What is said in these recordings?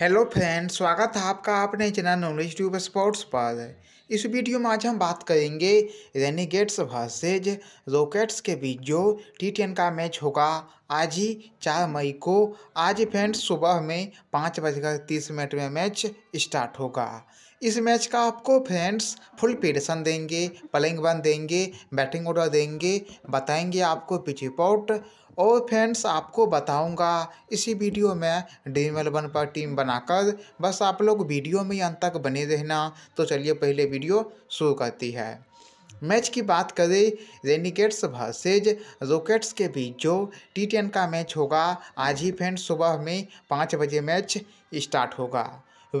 hello friend स्वागत है आपका अपने चैनल नॉलेज ट्यूब स्पोर्ट्स पर इस वीडियो में आज हम बात करेंगे रेनीगेट्स वर्सेज रॉकेट्स के बीच जो टी टेन का मैच होगा आज ही चार मई को आज फ्रेंड्स सुबह में पाँच बजकर तीस मिनट में मैच स्टार्ट होगा इस मैच का आपको फ्रेंड्स फुल पीडसन देंगे पलिंग बन देंगे बैटिंग ऑर्डर देंगे बताएंगे आपको पिच रिपोर्ट और फ्रेंड्स आपको बताऊंगा इसी वीडियो में ड्रीम एलेवन पर टीम बनाकर बस आप लोग वीडियो में अंत तक बने रहना तो चलिए पहले वीडियो शुरू करती है मैच की बात करें रेनिकेट्स वर्सेज रॉकेट्स के बीच जो टी का मैच होगा आज ही फ्रेंड्स सुबह में पाँच बजे मैच स्टार्ट होगा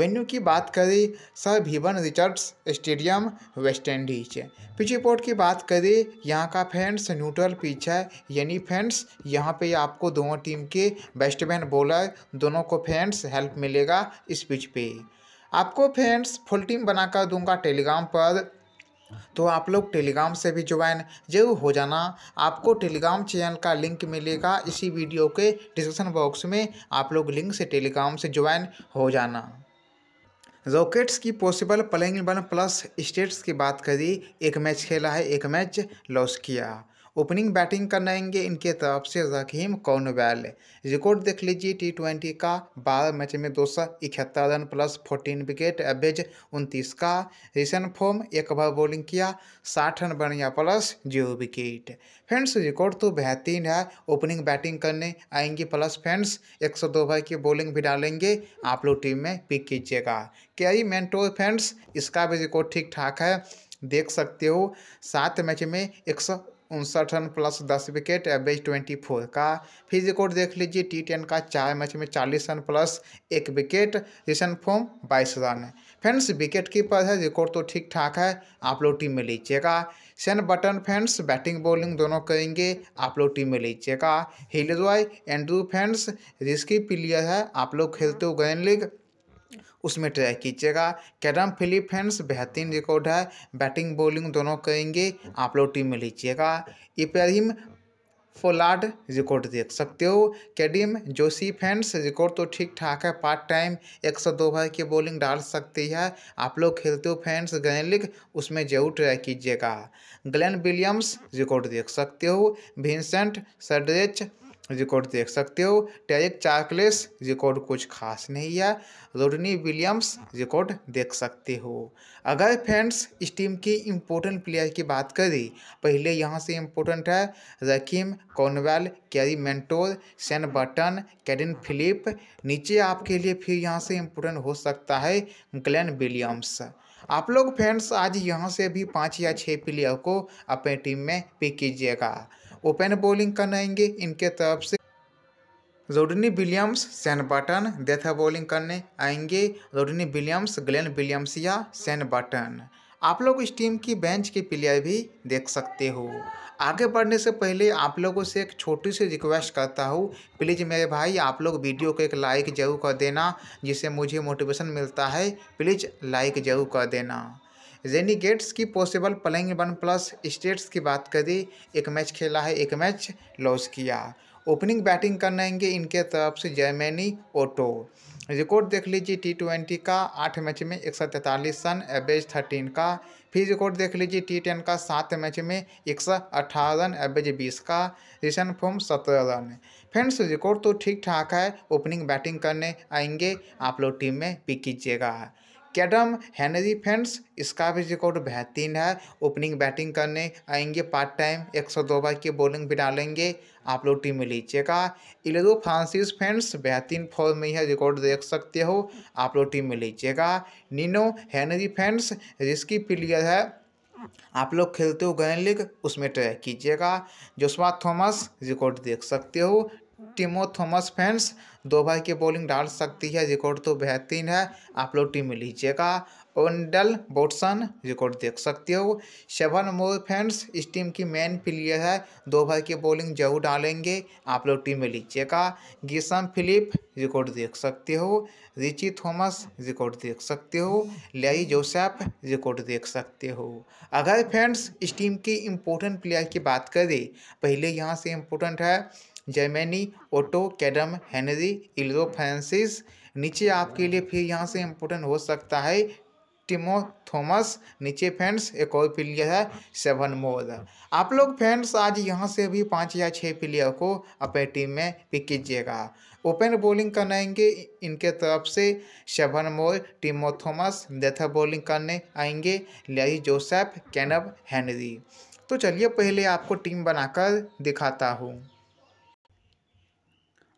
वेन्यू की बात करें sir Vivian Richards stadium West Indies pitch report की बात करें यहाँ का फैंस न्यूट्रल पिच है यानी फैंस यहाँ पे आपको दोनों टीम के बैट्समैन बॉलर दोनों को फैंस हेल्प मिलेगा इस पिच पे आपको फ्रेंड्स फुल टीम बनाकर दूंगा टेलीग्राम पर तो आप लोग टेलीग्राम से भी ज्वाइन जरूर हो जाना आपको टेलीग्राम चैनल का लिंक मिलेगा इसी वीडियो के डिस्क्रिप्शन बॉक्स में आप लोग लिंक से टेलीग्राम से ज्वाइन हो जाना रॉकेट्स की possible playing one plus stats की बात करी एक मैच खेला है एक मैच लॉस किया ओपनिंग बैटिंग करनाएंगे इनके तरफ से जखीम कॉनवेल रिकॉर्ड देख लीजिए टी ट्वेंटी का बारह मैच में दो सौ इकहत्तर run plus fourteen wicket average उनतीस का रिसेंट फॉर्म एक बार बॉलिंग किया साठ रन बनिया plus zero wicket friends record तो बेहतरीन है ओपनिंग बैटिंग करने आएंगी प्लस फ्रेंड्स एक सौ दो ओवर की बॉलिंग भी डालेंगे आप लोग टीम में पिक कीजिएगा कैरी मेंटो फ्रेंड्स इसका भी रिकॉर्ड ठीक ठाक है देख सकते हो सात मैच में एक सौ उनसठ रन प्लस दस विकेट एवरेज ट्वेंटी फोर का फिर रिकॉर्ड देख लीजिए टी टेन का चार मैच में चालीस रन प्लस एक विकेट रिसेंट फॉर्म बाईस रन फ्रेंड्स विकेट कीपर है रिकॉर्ड तो ठीक ठाक है आप लोग टीम में लीजिएगा Sean Button fans batting bowling दोनों करेंगे आप लोग टीम में लीजिएगा Hill Roy Andrew fans risky player है आप लोग खेलते हो ग्रैंड लीग उसमें ट्राई कीजिएगा कैडम फैंस बेहतरीन रिकॉर्ड है बैटिंग बॉलिंग दोनों करेंगे आप लोग टीम में लीजिएगा इब्राहिम फोलार्ड रिकॉर्ड देख सकते हो कैडिम जोशी फैंस रिकॉर्ड तो ठीक ठाक है पार्ट टाइम एक सौ दो भर की बॉलिंग डाल सकती है आप लोग खेलते हो फैंस ग्रैंड लीग उसमें जरूर ट्राई कीजिएगा ग्लेन विलियम्स रिकॉर्ड देख सकते हो विंसेंट सडरेच रिकॉर्ड देख सकते हो टेरिक चार्कलेस रिकॉर्ड कुछ खास नहीं है रोडनी विलियम्स रिकॉर्ड देख सकते हो अगर फ्रेंड्स इस टीम की इम्पोर्टेंट प्लेयर की बात करें पहले यहाँ से इम्पोर्टेंट है Rahkeem Cornwall Kerry Mentore Sean Button Kadeem Phillip नीचे आपके लिए फिर यहाँ से इम्पोर्टेंट हो सकता है ग्लैन विलियम्स आप लोग फ्रेंड्स आज यहाँ से भी पाँच या छः प्लेयर को अपने टीम में पिक कीजिएगा ओपन बॉलिंग आएंगे इनके तरफ से Rodney Williams Sean Button death bowling करने आएंगे रोडनी विलियम्स ग्लेन विलियम्स या सैन बटन आप लोग इस टीम की बेंच की प्लेयर भी देख सकते हो आगे बढ़ने से पहले आप लोगों से एक छोटी सी रिक्वेस्ट करता हूँ प्लीज़ मेरे भाई आप लोग वीडियो को एक लाइक ज़रूर कर देना जिससे मुझे मोटिवेशन मिलता है प्लीज़ लाइक ज़रूर कर देना रेनिगेट्स की possible playing one plus stats की बात करी एक मैच खेला है एक मैच लॉस किया ओपनिंग बैटिंग करने आएंगे इनके तरफ से जर्मनी ओटो रिकॉर्ड देख लीजिए टी ट्वेंटी का आठ मैच में एक सौ तैंतालीस रन एवरेज थर्टीन का फिर रिकॉर्ड देख लीजिए टी टेन का सात मैच में एक सौ अठारह रन एवरेज बीस का रिसन फॉर्म सत्रह रन फ्रेंड्स रिकॉर्ड तो ठीक ठाक है ओपनिंग बैटिंग करने आएंगे आप लोग टीम में पिक कीजिएगा कैडम हैनरी फेंड्स इसका भी रिकॉर्ड बेहतरीन है ओपनिंग बैटिंग करने आएंगे पार्ट टाइम एक सौ दो बार की बॉलिंग भी डालेंगे आप लोग टीम में लीजिएगा इलेदो फ्रांसिस फेंड्स बेहतरीन फॉर्म में है रिकॉर्ड देख सकते हो आप लोग टीम में लीजिएगा Nino Henry friends risky player है आप लोग खेलते हो गैन लीग उसमें ट्रैक कीजिएगा जोशमा थॉमस रिकॉर्ड देख सकते हो टीमो थॉमस फैंस दो भाई की बॉलिंग डाल सकती है रिकॉर्ड तो बेहतरीन है आप लोग टीम लीजिएगा ओंडल बोटसन रिकॉर्ड देख सकते हो सेवन मोर फैंस इस टीम की मेन प्लेयर है दो भाई की बॉलिंग जरूर डालेंगे आप लोग टीम में लीजिएगा गीसम फिलिप रिकॉर्ड देख सकते हो रिची थॉमस रिकॉर्ड देख सकते हो लेई जोसेफ रिकॉर्ड देख सकते हो अगर फैंस इस टीम की इम्पोर्टेंट प्लेयर की बात करें पहले यहाँ से इम्पोर्टेंट है Jermaine Otto Kadeem Henry Elroy Francis नीचे आपके लिए फिर यहाँ से इम्पोर्टेंट हो सकता है टिमो थॉमस नीचे फ्रेंड्स एक और प्लेयर है सेवन मोर आप लोग फ्रेंड्स आज यहाँ से भी पाँच या छः प्लेयर को अपने टीम में पिक कीजिएगा ओपन बॉलिंग आएंगे इनके तरफ से सेवन मोर टिमो थॉमस डेथर बॉलिंग करने आएंगे लैरी जोसेफ कैनब हेनरी तो चलिए पहले आपको टीम बनाकर दिखाता हूँ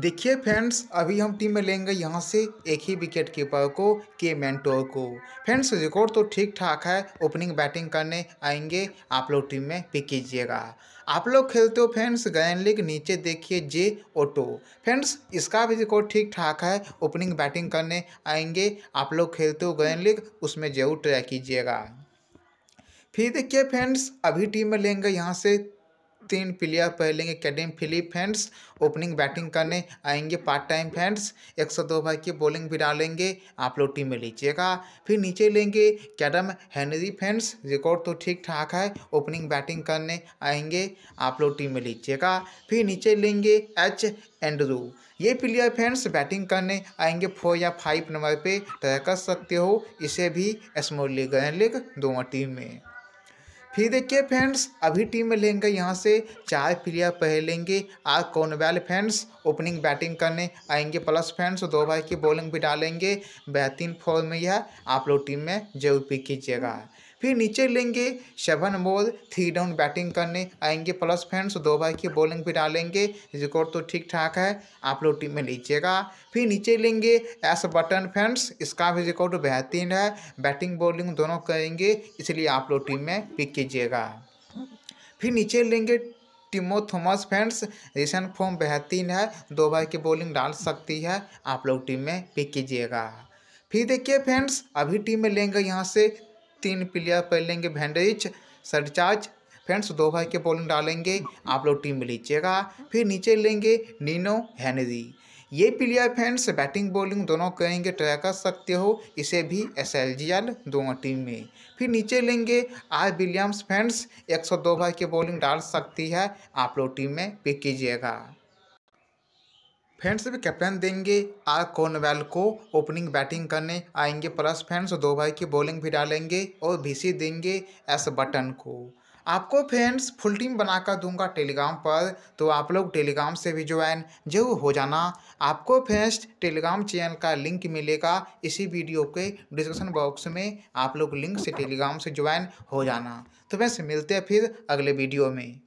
देखिए फ्रेंड्स अभी हम टीम में लेंगे यहाँ से एक ही विकेट कीपर को के मैंटो को फ्रेंड्स रिकॉर्ड तो ठीक ठाक है ओपनिंग बैटिंग करने आएंगे आप लोग टीम में पिक कीजिएगा आप लोग खेलते हो फ्रेंड्स गैन लीग नीचे देखिए जे ओटो फ्रेंड्स इसका भी रिकॉर्ड ठीक ठाक है ओपनिंग बैटिंग करने आएंगे आप लोग खेलते हो गैन लीग उसमें जरूर ट्राई कीजिएगा फिर देखिए फ्रेंड्स अभी टीम में लेंगे यहाँ से तीन प्लेयर पहलेंगे Kadeem Phillip friends opening batting करने आएंगे पार्ट टाइम फैंड्स दो भाई की बॉलिंग भी डालेंगे आप लोग टीम में लीजिएगा फिर नीचे लेंगे कैडम हेनरी फैंड्स रिकॉर्ड तो ठीक ठाक है ओपनिंग बैटिंग करने आएंगे आप लोग टीम में लीजिएगा फिर नीचे लेंगे एच एंड्रू ये प्लेयर फैंस बैटिंग करने आएंगे फोर या फाइव नंबर पर तय कर सकते हो इसे भी स्मॉल लीग लीग दोनों टीम में फिर देखिए फ्रेंड्स अभी टीम में लेंगे यहाँ से चार प्लेयर लेंगे आज कौनवेल फ्रेंड्स ओपनिंग बैटिंग करने आएंगे प्लस फ्रेंड्स दो भाई की बॉलिंग भी डालेंगे बेहतरीन फॉर्म में यह आप लोग टीम में जरूर पिक कीजिएगा फिर नीचे लेंगे सेवन बॉल थ्री डाउन बैटिंग करने आएंगे प्लस फ्रेंड्स दो भाई की बॉलिंग भी डालेंगे रिकॉर्ड तो ठीक ठाक है आप लोग टीम में लीजिएगा फिर नीचे लेंगे एस बटन फ्रेंड्स इसका भी रिकॉर्ड बेहतरीन है बैटिंग बॉलिंग दोनों करेंगे इसलिए आप लोग टीम में पिक कीजिएगा फिर नीचे लेंगे Timo Thomas friends recent form बेहतरीन है दो भाई की बॉलिंग डाल सकती है आप लोग टीम में पिक कीजिएगा फिर देखिए फ्रेंड्स अभी टीम में लेंगे यहाँ से तीन प्लेयर लेंगे वैंडरिच सरचार्ज फ्रेंड्स दो भाई के बॉलिंग डालेंगे आप लोग टीम में लीजिएगा फिर नीचे लेंगे नीनो हैनरी ये प्लेयर फ्रेंड्स बैटिंग बॉलिंग दोनों करेंगे ट्राई कर सकते हो इसे भी एस एल जी एल दोनों टीम में फिर नीचे लेंगे आर विलियम्स फ्रेंड्स 102 भाई की बॉलिंग डाल सकती है आप लोग टीम में पिक कीजिएगा फैंस भी कैप्टन देंगे आर कोनवेल को ओपनिंग बैटिंग करने आएंगे प्लस फैंस दो भाई की बॉलिंग भी डालेंगे और भी देंगे एस बटन को आपको फ्रेंड्स फुल टीम बनाकर दूंगा टेलीग्राम पर तो आप लोग टेलीग्राम से भी ज्वाइन जरूर हो जाना आपको फ्रेंड्स टेलीग्राम चैनल का लिंक मिलेगा इसी वीडियो के डिस्क्रिप्शन बॉक्स में आप लोग लिंक से टेलीग्राम से ज्वाइन हो जाना तो वैसे मिलते हैं फिर अगले वीडियो में